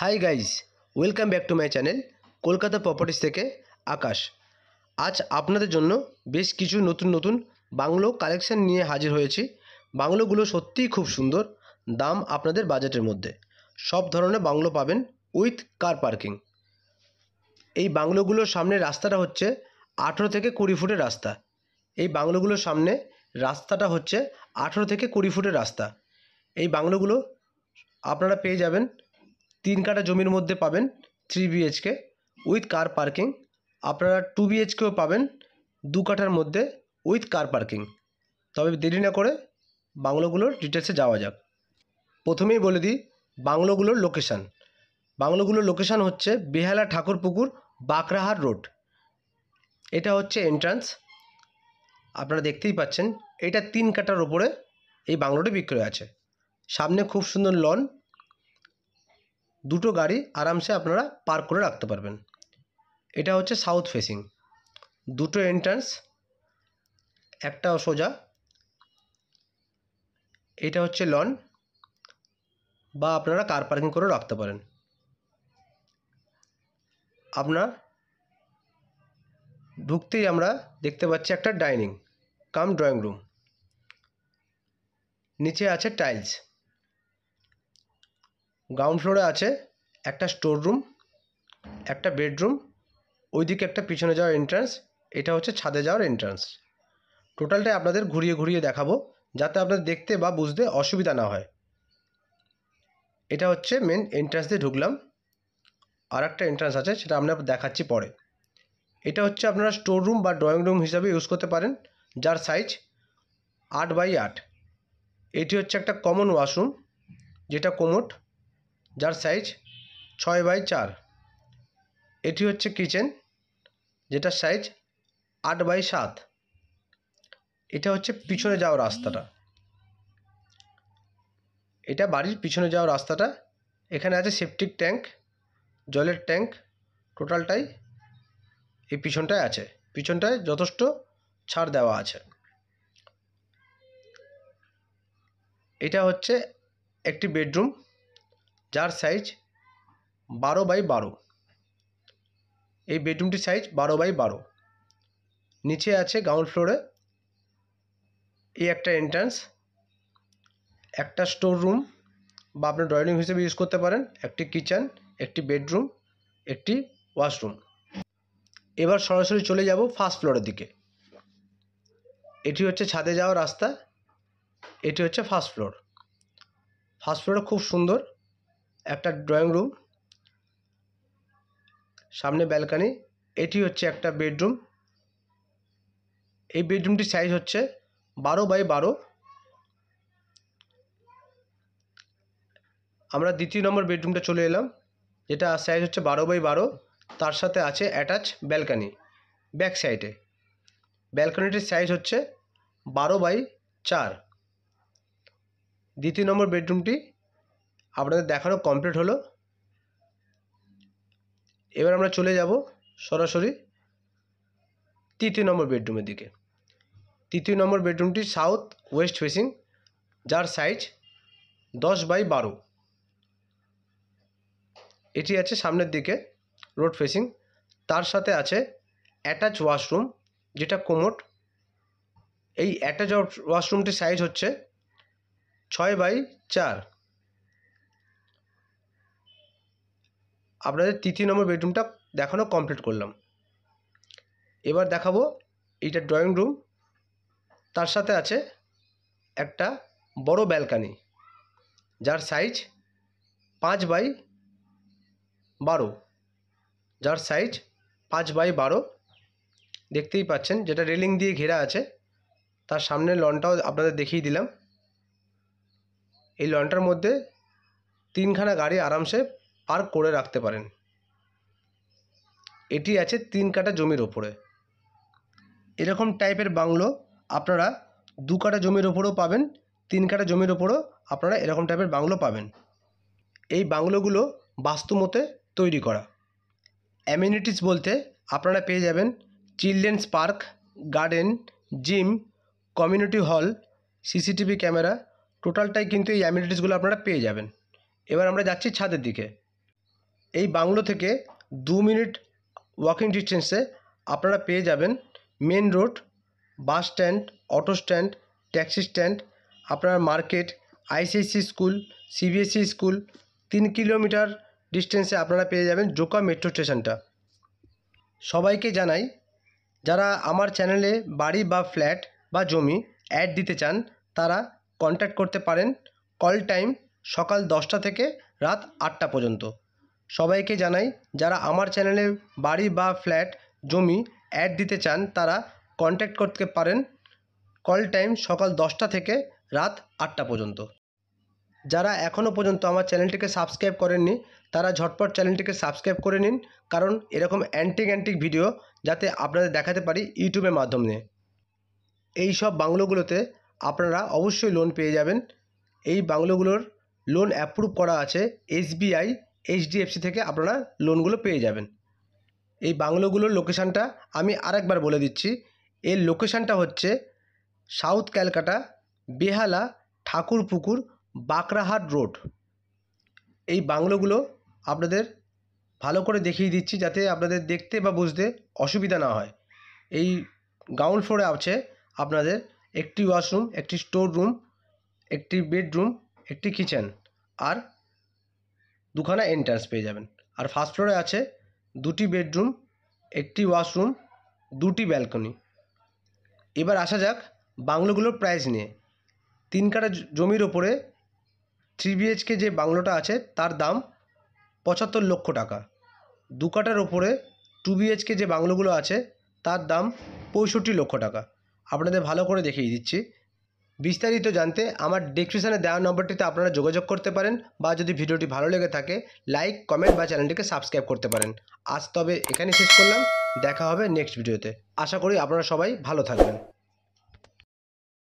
high guys welcome back to my channel Kolkata properties থেকে আকাশ আজ আপনাদের জন্য বেশ কিছু নতুন নতুন বাংলো কালেকশন নিয়ে হাজির হয়েছি বাংলোগুলো সত্যিই খুব সুন্দর দাম আপনাদের বাজেটের মধ্যে সব ধরনের বাংলো পাবেন উইথ কার পার্কিং এই বাংলোগুলোর সামনে রাস্তাটা হচ্ছে আঠেরো থেকে কুড়ি ফুটের রাস্তা এই বাংলোগুলোর সামনে রাস্তাটা হচ্ছে আঠেরো থেকে কুড়ি ফুটের রাস্তা এই বাংলোগুলো আপনারা পেয়ে যাবেন তিন কাটা জমির মধ্যে পাবেন three BHK with car parking আপনারা টু বিএইচকেও পাবেন দু কাঠার মধ্যে উইথ কার পার্কিং তবে দেরি না করে বাংলোগুলোর ডিটেলসে যাওয়া যাক প্রথমেই বলে দিই বাংলোগুলোর লোকেশান বাংলোগুলোর লোকেশান হচ্ছে বেহালা ঠাকুরপুকুর বাঁকরাহার রোড এটা হচ্ছে এন্ট্রান্স আপনারা দেখতেই পাচ্ছেন এটা তিন কাটার ওপরে এই বাংলোটি বিক্রয় আছে সামনে খুব সুন্দর লন দুটো গাড়ি আরামসে আপনারা পার্ক করে রাখতে পারবেন এটা হচ্ছে সাউথ ফেসিং দুটো এন্ট্রান্স একটা সোজা এটা হচ্ছে লন বা আপনারা কার পার্কিং করে রাখতে পারেন আপনার ঢুকতেই আমরা দেখতে পাচ্ছি একটা ডাইনিং কাম ড্রয়িং রুম নিচে আছে টাইলস গ্রাউন্ড ফ্লোরে আছে একটা স্টোর রুম একটা বেডরুম ওইদিকে একটা পিছনে যাওয়ার এন্ট্রান্স এটা হচ্ছে ছাদে যাওয়ার এন্ট্রান্স টোটালটাই আপনাদের ঘুরিয়ে ঘুরিয়ে দেখাবো যাতে আপনাদের দেখতে বা বুঝতে অসুবিধা না হয় এটা হচ্ছে মেন এন্ট্রান্স দিয়ে ঢুকলাম আর একটা এন্ট্রান্স আছে সেটা আমরা দেখাচ্ছি পরে এটা হচ্ছে আপনারা স্টোর রুম বা ড্রয়িং রুম হিসাবে ইউজ করতে পারেন যার সাইজ আট বাই আট এটি হচ্ছে একটা কমন ওয়াশরুম যেটা কোমোট যার সাইজ ছয় বাই চার এটি হচ্ছে কিচেন যেটার সাইজ আট বাই সাত এটা হচ্ছে পিছনে যাওয়া রাস্তাটা এটা বাড়ির পিছনে যাওয়া রাস্তাটা এখানে আছে সেপটিক ট্যাঙ্ক জলের ট্যাঙ্ক টোটালটাই এই পিছনটায় আছে পিছনটায় যথেষ্ট ছাড় দেওয়া আছে এটা হচ্ছে একটি বেডরুম যার সাইজ বারো বাই বারো এই বেডরুমটির সাইজ বারো বাই বারো নিচে আছে গ্রাউন্ড ফ্লোরে এই একটা এন্ট্রান্স একটা স্টোর রুম বা আপনি ড্রয়িং হিসেবে ইউজ করতে পারেন একটি কিচেন একটি বেডরুম একটি ওয়াশরুম এবার সরাসরি চলে যাব ফার্স্ট ফ্লোরের দিকে এটি হচ্ছে ছাদে যাওয়ার রাস্তা এটি হচ্ছে ফার্স্ট ফ্লোর ফার্স্ট ফ্লোরে খুব সুন্দর একটা ড্রয়িং রুম সামনে ব্যালকানি এটি হচ্ছে একটা বেডরুম এই বেডরুমটির সাইজ হচ্ছে বারো বাই বারো আমরা দ্বিতীয় নম্বর বেডরুমটা চলে এলাম যেটা সাইজ হচ্ছে বারো বাই বারো তার সাথে আছে অ্যাটাচ ব্যালকানি ব্যাক সাইডে ব্যালকানিটির সাইজ হচ্ছে বারো বাই চার দ্বিতীয় নম্বর বেডরুমটি আপনাদের দেখানো কমপ্লিট হলো এবার আমরা চলে যাব সরাসরি তৃতীয় নম্বর বেডরুমের দিকে তৃতীয় নম্বর বেডরুমটি সাউথ ওয়েস্ট ফেসিং যার সাইজ দশ বাই বারো এটি আছে সামনের দিকে রোড ফেসিং তার সাথে আছে অ্যাটাচ ওয়াশরুম যেটা কোমোট এই অ্যাটাচ ওয়াশরুমটির সাইজ হচ্ছে ছয় বাই চার আপনাদের তৃতীয় নম্বর বেডরুমটা দেখানো কমপ্লিট করলাম এবার দেখাবো এইটা ড্রয়িং রুম তার সাথে আছে একটা বড় ব্যালকানি যার সাইজ পাঁচ বাই বারো যার সাইজ পাঁচ বাই বারো দেখতেই পাচ্ছেন যেটা রেলিং দিয়ে ঘেরা আছে তার সামনের লনটাও আপনাদের দেখিয়ে দিলাম এই লনটার মধ্যে তিনখানা গাড়ি আরামসে আর করে রাখতে পারেন এটি আছে তিন কাটা জমির ওপরে এরকম টাইপের বাংলো আপনারা দু কাটা জমির ওপরেও পাবেন তিন কাটা জমির ওপরেও আপনারা এরকম টাইপের বাংলো পাবেন এই বাংলোগুলো বাস্তুমতে তৈরি করা অ্যামিউনিটিস বলতে আপনারা পেয়ে যাবেন children's park garden gym community hall CCTV camera টোটালটাই কিন্তু এই অ্যামিউনিটিসগুলো আপনারা পেয়ে যাবেন এবার আমরা যাচ্ছি ছাদের দিকে এই বাংলো থেকে দু মিনিট ওয়াকিং ডিস্টেন্সে আপনারা পেয়ে যাবেন main road bus stand auto stand taxi stand আপনার market ICSC school CBSC school তিন কিলোমিটার ডিস্টেন্সে আপনারা পেয়ে যাবেন জোকা মেট্রো স্টেশনটা সবাইকে জানাই যারা আমার চ্যানেলে বাড়ি বা ফ্ল্যাট বা জমি অ্যাড দিতে চান তারা কন্ট্যাক্ট করতে পারেন কল টাইম সকাল দশটা থেকে রাত আটটা পর্যন্ত সবাইকে জানাই যারা আমার চ্যানেলে বাড়ি বা ফ্ল্যাট জমি অ্যাড দিতে চান তারা কন্ট্যাক্ট করতে পারেন কল টাইম সকাল দশটা থেকে রাত আটটা পর্যন্ত যারা এখনও পর্যন্ত আমার চ্যানেলটিকে সাবস্ক্রাইব করেননি তারা ঝটপট চ্যানেলটিকে সাবস্ক্রাইব করে নিন কারণ এরকম অ্যান্টিক অ্যান্টিক ভিডিও যাতে আপনাদের দেখাতে পারি ইউটিউবের মাধ্যমে এই সব বাংলোগুলোতে আপনারা অবশ্যই লোন পেয়ে যাবেন এই বাংলোগুলোর লোন অ্যাপ্রুভ করা আছে এসবিআই এইচডিএফসি থেকে আপনারা লোনগুলো পেয়ে যাবেন এই বাংলোগুলোর লোকেশানটা আমি আরেকবার বলে দিচ্ছি এর লোকেশানটা হচ্ছে সাউথ ক্যালকাটা বেহালা ঠাকুরপুকুর বাঁকড়াহাট রোড এই বাংলোগুলো আপনাদের ভালো করে দেখিয়ে দিচ্ছি যাতে আপনাদের দেখতে বা বুঝতে অসুবিধা না হয় এই গ্রাউন্ড ফ্লোরে আছে আপনাদের একটি ওয়াশরুম একটি স্টোর রুম একটি বেডরুম একটি কিচেন আর দুখানা এন্ট্রান্স পেয়ে যাবেন আর ফার্স্ট ফ্লোরে আছে দুটি বেডরুম একটি ওয়াশরুম দুটি ব্যালকনি এবার আসা যাক বাংলোগুলোর প্রাইস নিয়ে তিন কাটা জমির ওপরে থ্রি বিএইচকে যে বাংলোটা আছে তার দাম পঁচাত্তর লক্ষ টাকা দু কাটার ওপরে টু বিএইচকে যে বাংলোগুলো আছে তার দাম পঁয়ষট্টি লক্ষ টাকা আপনাদের ভালো করে দেখিয়ে দিচ্ছি বিস্তারিত জানতে আমার ডিসক্রিপশানে দেওয়া নম্বরটিতে আপনারা যোগাযোগ করতে পারেন বা যদি ভিডিওটি ভালো লেগে থাকে লাইক কমেন্ট বা চ্যানেলটিকে সাবস্ক্রাইব করতে পারেন আজ তবে এখানে শেষ করলাম দেখা হবে নেক্সট ভিডিওতে আশা করি আপনারা সবাই ভালো থাকবেন